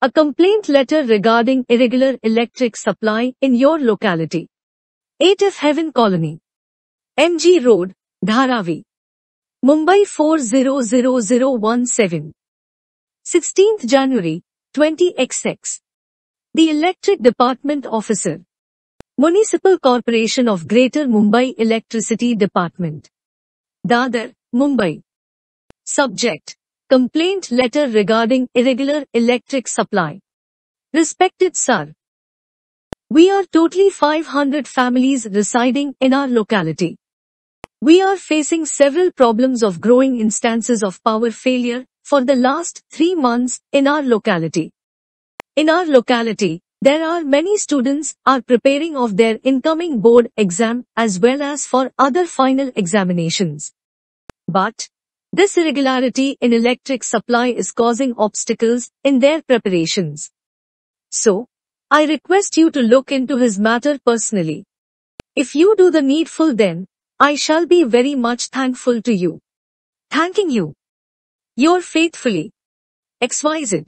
A complaint letter regarding irregular electric supply in your locality. 8 Heaven Colony. MG Road, Dharavi. Mumbai 400017. 16th January, 20XX. The Electric Department Officer. Municipal Corporation of Greater Mumbai Electricity Department. Dadar, Mumbai. Subject. Complaint letter regarding irregular electric supply. Respected Sir, we are totally 500 families residing in our locality. We are facing several problems of growing instances of power failure for the last three months in our locality. In our locality, there are many students are preparing of their incoming board exam as well as for other final examinations. But this irregularity in electric supply is causing obstacles in their preparations. So, I request you to look into his matter personally. If you do the needful then, I shall be very much thankful to you. Thanking you. Your faithfully. XYZ.